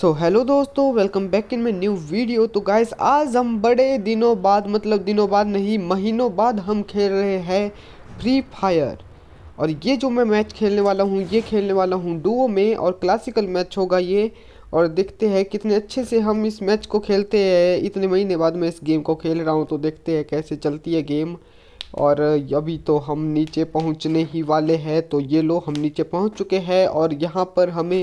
सो so, hello दोस्तों welcome back in my new video तो guys आज हम बड़े दिनों बाद मतलब दिनों बाद नहीं महीनों बाद हम खेल रहे हैं फ्री फायर और ये जो मैं मैच खेलने वाला हूँ ये खेलने वाला हूँ डुओ में और क्लासिकल मैच होगा ये और देखते हैं कितने अच्छे से हम इस मैच को खेलते हैं इतने महीने बाद मैं इस गेम को खेल रहा हूँ तो देखते हैं कैसे चलती है गेम और अभी तो हम नीचे पहुँचने ही वाले हैं तो ये लो हम नीचे पहुँच चुके हैं और यहाँ पर हमें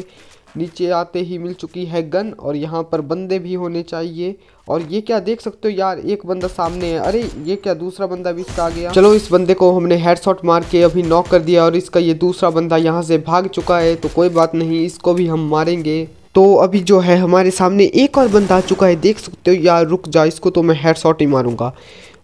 नीचे आते ही मिल चुकी है गन और यहाँ पर बंदे भी होने चाहिए और ये क्या देख सकते हो यार एक बंदा सामने है अरे ये क्या दूसरा बंदा भी इसका आ गया चलो इस बंदे को हमने हेडशॉट मार के अभी नॉक कर दिया और इसका ये दूसरा बंदा यहाँ से भाग चुका है तो कोई बात नहीं इसको भी हम मारेंगे तो अभी जो है हमारे सामने एक और बंदा आ चुका है देख सकते हो यार रुक जा इसको तो मैं हेडशॉट ही मारूंगा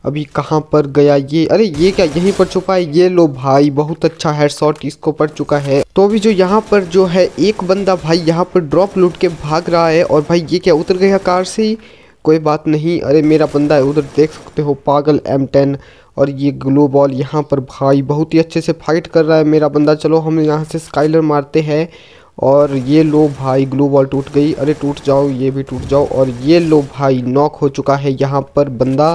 अभी कहाँ पर गया ये अरे ये क्या यहीं पर छुपा है ये लो भाई बहुत अच्छा हेडशॉट इसको पड़ चुका है तो अभी जो यहाँ पर जो है एक बंदा भाई यहाँ पर ड्रॉप लूट के भाग रहा है और भाई ये क्या उतर गया कार से ही कोई बात नहीं अरे मेरा बंदा है उधर देख सकते हो पागल एम टेन और ये ग्लो बॉल यहाँ पर भाई बहुत ही अच्छे से फाइट कर रहा है मेरा बंदा चलो हम यहाँ से स्काइलर मारते हैं और ये लो भाई ग्लू बॉल टूट गई अरे टूट जाओ ये भी टूट जाओ और ये लो भाई नॉक हो चुका है यहाँ पर बंदा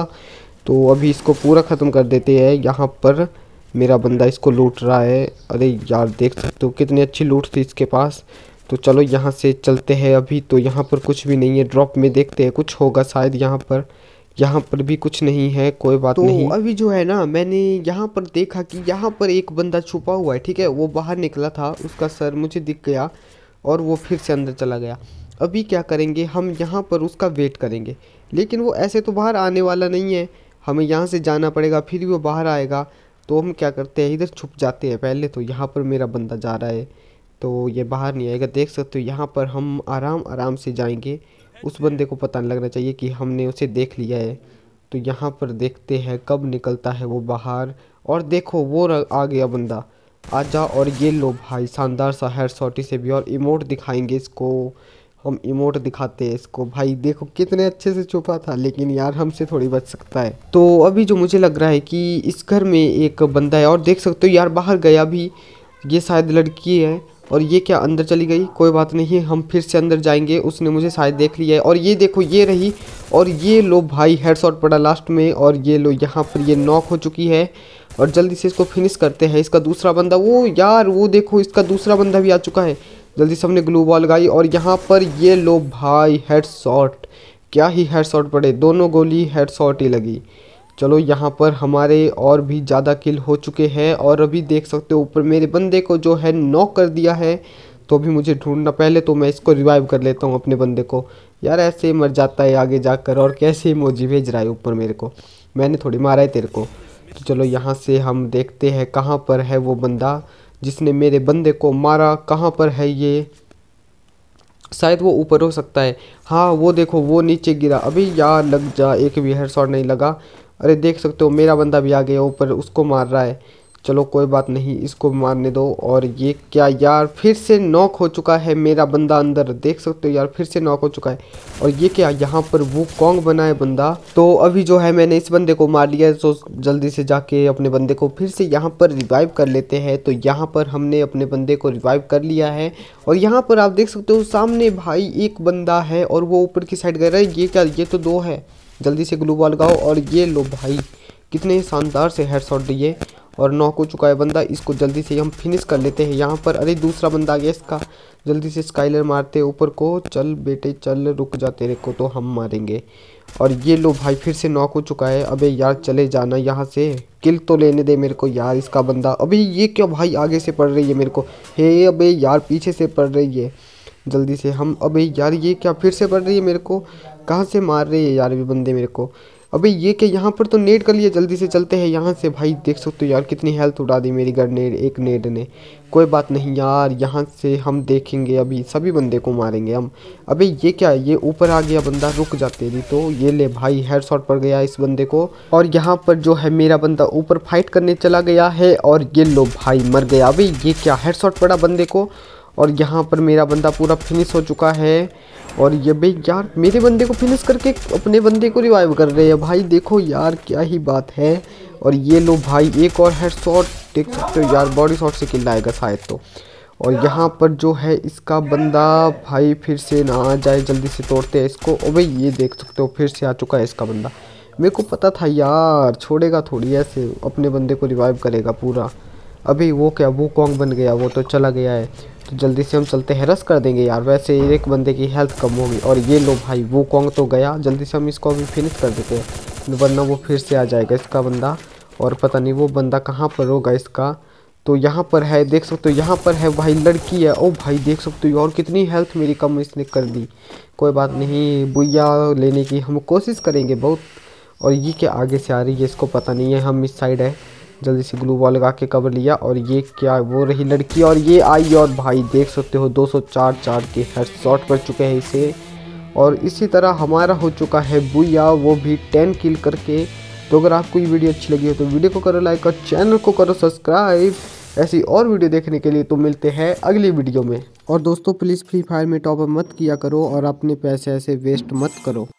तो अभी इसको पूरा ख़त्म कर देते हैं यहाँ पर मेरा बंदा इसको लूट रहा है अरे यार देख सकते हो कितनी अच्छी लूट थी इसके पास तो चलो यहाँ से चलते हैं अभी तो यहाँ पर कुछ भी नहीं है ड्रॉप में देखते हैं कुछ होगा शायद यहाँ पर यहाँ पर भी कुछ नहीं है कोई बात तो नहीं अभी जो है ना मैंने यहाँ पर देखा कि यहाँ पर एक बंदा छुपा हुआ है ठीक है वो बाहर निकला था उसका सर मुझे दिख गया और वो फिर से अंदर चला गया अभी क्या करेंगे हम यहाँ पर उसका वेट करेंगे लेकिन वो ऐसे तो बाहर आने वाला नहीं है हमें यहाँ से जाना पड़ेगा फिर भी वो बाहर आएगा तो हम क्या करते हैं इधर छुप जाते हैं पहले तो यहाँ पर मेरा बंदा जा रहा है तो ये बाहर नहीं आएगा देख सकते हो यहाँ पर हम आराम आराम से जाएंगे उस बंदे को पता नहीं लगना चाहिए कि हमने उसे देख लिया है तो यहाँ पर देखते हैं कब निकलता है वो बाहर और देखो वो आ गया बंदा आ जाओ और ये लो भाई शानदार सा हेयर शॉटी से भी और इमोट दिखाएंगे इसको हम इमोट दिखाते हैं इसको भाई देखो कितने अच्छे से छुपा था लेकिन यार हमसे थोड़ी बच सकता है तो अभी जो मुझे लग रहा है कि इस घर में एक बंदा है और देख सकते हो यार बाहर गया भी ये शायद लड़की है और ये क्या अंदर चली गई कोई बात नहीं हम फिर से अंदर जाएंगे उसने मुझे शायद देख लिया है और ये देखो ये रही और ये लो भाई हेडशॉट पड़ा लास्ट में और ये लो यहाँ पर ये नॉक हो चुकी है और जल्दी से इसको फिनिश करते हैं इसका दूसरा बंदा वो यार वो देखो इसका दूसरा बंदा भी आ चुका है जल्दी से हमने ग्लू बॉल लगाई और यहाँ पर ये लो भाई हेड शॉट क्या ही हेड शॉट पड़े दोनों गोली हेड शॉट ही लगी चलो यहाँ पर हमारे और भी ज़्यादा किल हो चुके हैं और अभी देख सकते हो ऊपर मेरे बंदे को जो है नॉक कर दिया है तो अभी मुझे ढूंढना पहले तो मैं इसको रिवाइव कर लेता हूँ अपने बंदे को यार ऐसे मर जाता है आगे जाकर और कैसे मोजी भेज रहा है ऊपर मेरे को मैंने थोड़ी मारा है तेरे को तो चलो यहाँ से हम देखते हैं कहाँ पर है वो बंदा जिसने मेरे बंदे को मारा कहाँ पर है ये शायद वो ऊपर हो सकता है हाँ वो देखो वो नीचे गिरा अभी यार लग जा एक भी हेड शॉट नहीं लगा अरे देख सकते हो मेरा बंदा भी आ गया ऊपर उसको मार रहा है चलो कोई बात नहीं इसको मारने दो और ये क्या यार फिर से नॉक हो चुका है मेरा बंदा अंदर देख सकते हो यार फिर से नॉक हो चुका है और ये क्या यहाँ पर वो कॉन्ग बना है बंदा तो अभी जो है मैंने इस बंदे को मार लिया है तो जल्दी से जाके अपने बंदे को फिर से यहाँ पर रिवाइव कर लेते हैं तो यहाँ पर हमने अपने बंदे को रिवाइव कर लिया है और यहाँ पर आप देख सकते हो सामने भाई एक बंदा है और वो ऊपर की साइड गए रहे ये क्या ये तो दो है जल्दी से ग्लूबॉल गाओ लगाओ और ये लो भाई कितने शानदार से हेड शॉट दिए और नॉक हो चुका है बंदा इसको जल्दी से हम फिनिश कर लेते हैं यहाँ पर अरे दूसरा बंदा आ गया इसका जल्दी से स्काइलर मारते ऊपर को चल बेटे चल रुक जाते तेरे को तो हम मारेंगे और ये लो भाई फिर से नॉक हो चुका है अबे यार चले जाना यहाँ से किल तो लेने दे मेरे को यार इसका बंदा अबे ये क्या भाई आगे से पड़ रही है मेरे को हे अबे यार पीछे से पड़ रही है जल्दी से हम अबे यार ये क्या फिर से पड़ रही है मेरे को कहाँ से मार रही है यार भी बंदे मेरे को अबे ये क्या यहाँ पर तो नेट कर लिया जल्दी से चलते हैं यहाँ से भाई देख सकते हो यार कितनी हेल्थ उड़ा दी मेरी घर ने एक नेट ने कोई बात नहीं यार यहाँ से हम देखेंगे अभी सभी बंदे को मारेंगे हम अबे ये क्या ये ऊपर आ गया बंदा रुक जाते थे तो ये ले भाई हेड शॉट पड़ गया इस बंदे को और यहाँ पर जो है मेरा बंदा ऊपर फाइट करने चला गया है और ये लो भाई मर गया अभी ये क्या हेड शॉट पड़ा बंदे को और यहाँ पर मेरा बंदा पूरा फिनिश हो चुका है और ये भाई यार मेरे बंदे को फिनिश करके अपने बंदे को रिवाइव कर रहे हैं भाई देखो यार क्या ही बात है और ये लो भाई एक और हेड शॉट देख सकते हो यार बॉडी शॉट से किल आएगा शायद तो और यहाँ पर जो है इसका बंदा भाई फिर से ना आ जाए जल्दी से तोड़ते हैं इसको और भाई ये देख सकते हो फिर से आ चुका है इसका बंदा मेरे को पता था यार छोड़ेगा थोड़ी ऐसे अपने बंदे को रिवाइव करेगा पूरा अभी वो क्या वो कॉन्ग बन गया वो तो चला गया है तो जल्दी से हम चलते हैं रस कर देंगे यार वैसे एक बंदे की हेल्थ कम होगी और ये लो भाई वो कॉन्ग तो गया जल्दी से हम इसको अभी फिनिश कर देते हैं वरना वो फिर से आ जाएगा इसका बंदा और पता नहीं वो बंदा कहाँ पर होगा इसका तो यहाँ पर है देख सकते हो यहाँ पर है भाई लड़की है ओ भाई देख सकते हो और कितनी हेल्थ मेरी कम इसने कर दी कोई बात नहीं बुया लेने की हम कोशिश करेंगे बहुत और ये क्या आगे से आ रही है इसको पता नहीं है हम इस साइड है जल्दी से ग्लू वॉल लगा के कवर लिया और ये क्या वो रही लड़की और ये आई और भाई देख सकते हो 204 चार के हेड शॉट पड़ चुके हैं इसे और इसी तरह हमारा हो चुका है बुया वो भी 10 किल करके तो अगर आपको ये वीडियो अच्छी लगी हो तो वीडियो को करो लाइक और चैनल को करो सब्सक्राइब ऐसी और वीडियो देखने के लिए तो मिलते हैं अगली वीडियो में और दोस्तों प्लीज़ फ्री फायर में टॉपअप मत किया करो और अपने पैसे ऐसे वेस्ट मत करो